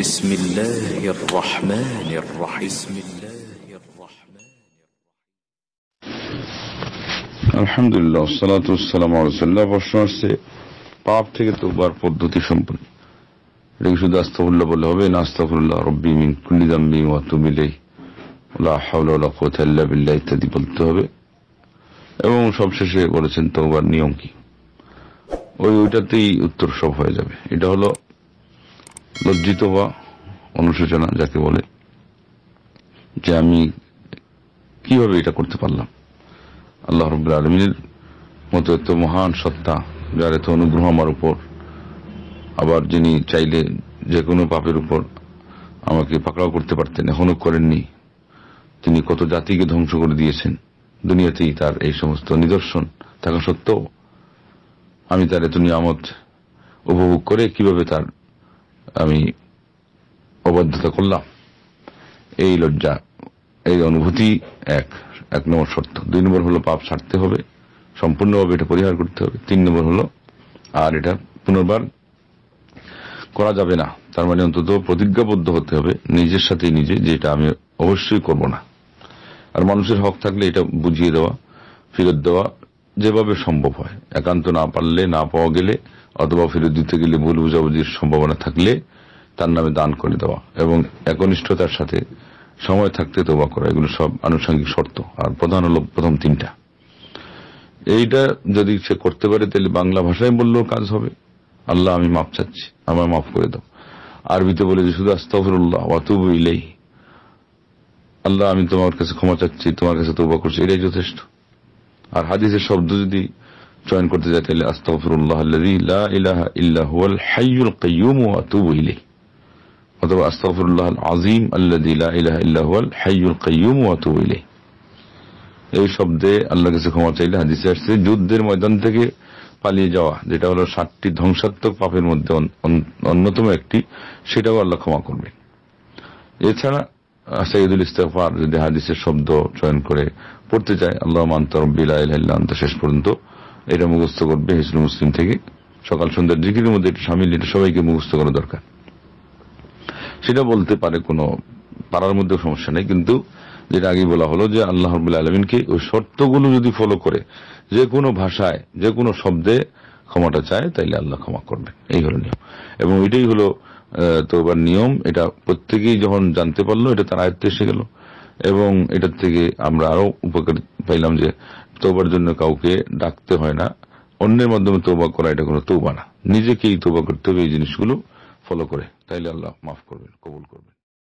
بسم الله الرحمن الرحيم بسم الله الرحمن আলহামদুলিল্লাহ সালাত সালাম আলসাল্লাহ প্রশ্ন আসছে পাপ থেকে তোবার পদ্ধতি সম্পর্কে এটাকে শুধু আস্তাফুল্লাহ বললে হবে না আস্তাফুল্লাহ রব্বি মিন কুল্লি দাম্বি ওয়া তুমিলাই লা হাওলা ওয়া কুওয়াতা ইল্লা বিল্লাহ ইত্যাদি বলতে হবে এবং সবশেষে বলেছেন তোবার নিয়ম কি ওই ওইটাতেই উত্তর সব হয়ে যাবে এটা হলো লজ্জিত বা অনুশোচনা যাকে বলে যে আমি কিভাবে এটা করতে পারলাম আল্লাহ রব্লা আলমিনের মতো এত মহান সত্তা যার এত অনুগ্রহ আমার উপর আবার যিনি চাইলে যে কোনো পাপের উপর আমাকে পাকড়াও করতে পারতেন এখনো করেননি তিনি কত জাতিকে ধ্বংস করে দিয়েছেন দুনিয়াতেই তার এই সমস্ত নিদর্শন থাকা সত্ত্বেও আমি তার এত নিয়ামত উপভোগ করে কিভাবে তার আমি অবাধ্যতা করলাম এই লজ্জা এই অনুভূতি এক এক নম্বর শর্ত দুই নম্বর হলো পাপ ছাড়তে হবে সম্পূর্ণভাবে এটা পরিহার করতে হবে তিন নম্বর হলো আর এটা পুনর্বার করা যাবে না তার মানে অন্তত প্রতিজ্ঞাবদ্ধ হতে হবে নিজের সাথে নিজে যে এটা আমি অবশ্যই করব না আর মানুষের হক থাকলে এটা বুঝিয়ে দেওয়া ফেরত দেওয়া যেভাবে সম্ভব হয় একান্ত না পারলে না পাওয়া গেলে অথবা ফেরত দিতে গেলে ভুল বুঝাবুঝির সম্ভাবনা থাকলে তার নামে দান করে দেওয়া এবং একনিষ্ঠতার সাথে সময় থাকতে তোবা করা এগুলো সব আনুষঙ্গিক শর্ত আর প্রধান হল প্রথম তিনটা এইটা যদি সে করতে পারে তাহলে বাংলা ভাষায় বললেও কাজ হবে আল্লাহ আমি মাফ চাচ্ছি আমার মাফ করে দাও আরবিতে বলে যে শুধু আস্তফরুল্লাহ অতুব ইলেই আল্লাহ আমি তোমার কাছে ক্ষমা চাচ্ছি তোমার কাছে তোবা করছি এটাই যথেষ্ট আর হাদিসের শব্দ যদি জয়েন করতে যাই তাহলে আস্তফরুল্লাহ লা অথবা আস্তফরুল্লাহ আজিম আল্লাদি লা ইলাহা ইল্লা হুয়াল হাইয়ুল কাইয়ুম এই শব্দে আল্লাহ কাছে ক্ষমা চাইলে হাদিসে আসছে যুদ্ধের ময়দান থেকে পালিয়ে যাওয়া যেটা হলো ষাটটি ধ্বংসাত্মক পাপের মধ্যে অন্যতম একটি সেটাও আল্লাহ ক্ষমা করবেন এছাড়া সৈয়দুল ইস্তফার যদি হাদিসের শব্দ চয়ন করে পড়তে চায় আল্লাহ মান্তর মান্তরব্বিল্লাহ শেষ পর্যন্ত এটা মুখস্থ করবে হিসলু মুসলিম থেকে সকাল সন্ধ্যার জিকির মধ্যে এটা সামিল এটা সবাইকে মুখস্থ করা দরকার সেটা বলতে পারে কোন পাড়ার মধ্যে সমস্যা নেই কিন্তু যেটা আগে বলা হলো যে আল্লাহ রবুল্লা আলমিনকে ওই শর্তগুলো যদি ফলো করে যে কোনো ভাষায় যে কোনো শব্দে ক্ষমাটা চায় তাইলে আল্লাহ ক্ষমা করবেন এই হলো নিয়ম এবং এটাই হলো তোবার নিয়ম এটা প্রত্যেকেই যখন জানতে পারলো এটা তার আয়ত্তে এসে গেল এবং এটার থেকে আমরা আরো উপকার পাইলাম যে তোবার জন্য কাউকে ডাকতে হয় না অন্যের মাধ্যমে তোবা করা এটা কোনো তোবা না নিজেকেই তোবা করতে হবে এই জিনিসগুলো ফলো করে তাইলে আল্লাহ মাফ করবেন কবুল করবেন